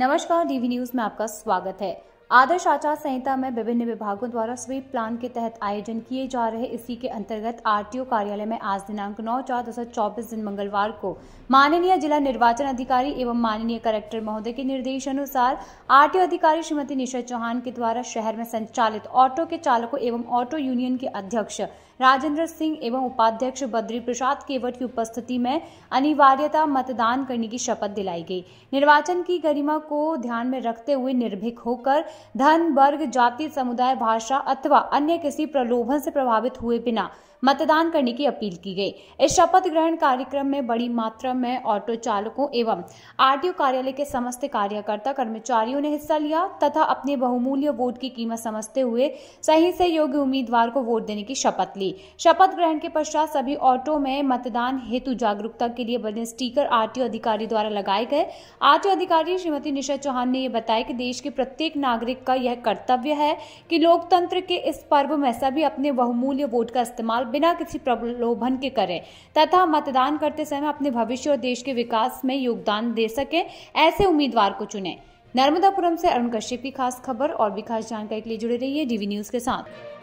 नमस्कार DV news में आपका स्वागत है आदर्श आचार संहिता में विभिन्न विभागों द्वारा स्वीप प्लान के तहत आयोजन किए जा रहे इसी के अंतर्गत आरटीओ कार्यालय में आज दिनांक 9 चार दो सौ चौबीस दिन मंगलवार को माननीय जिला निर्वाचन अधिकारी एवं माननीय कलेक्टर महोदय के निर्देशानुसार आरटीओ अधिकारी श्रीमती निशा चौहान के द्वारा शहर में संचालित ऑटो के चालकों एवं ऑटो यूनियन के अध्यक्ष राजेंद्र सिंह एवं उपाध्यक्ष बद्री प्रसाद केवट की उपस्थिति में अनिवार्यता मतदान करने की शपथ दिलाई गई निर्वाचन की गरिमा को ध्यान में रखते हुए निर्भीक होकर धन वर्ग जाति समुदाय भाषा अथवा अन्य किसी प्रलोभन से प्रभावित हुए बिना मतदान करने की अपील की गई इस शपथ ग्रहण कार्यक्रम में बड़ी मात्रा में ऑटो चालकों एवं आरटीओ कार्यालय के समस्त कार्यकर्ता कर्मचारियों ने हिस्सा लिया तथा अपने बहुमूल्य वोट की कीमत समझते हुए सही से योग्य उम्मीदवार को वोट देने की शपथ ली शपथ ग्रहण के पश्चात सभी ऑटो में मतदान हेतु जागरूकता के लिए बने स्टीकर आरटीओ अधिकारी द्वारा लगाए गए आरटीओ अधिकारी श्रीमती निशा चौहान ने यह बताया कि देश के प्रत्येक नागरिक नागरिक का यह कर्तव्य है कि लोकतंत्र के इस पर्व में सभी अपने बहुमूल्य वोट का इस्तेमाल बिना किसी प्रलोभन के करें तथा मतदान करते समय अपने भविष्य और देश के विकास में योगदान दे सके ऐसे उम्मीदवार को चुने नर्मदापुरम से अरुण कश्यप की खास खबर और भी खास जानकारी के लिए जुड़े रहिए डीवी न्यूज के साथ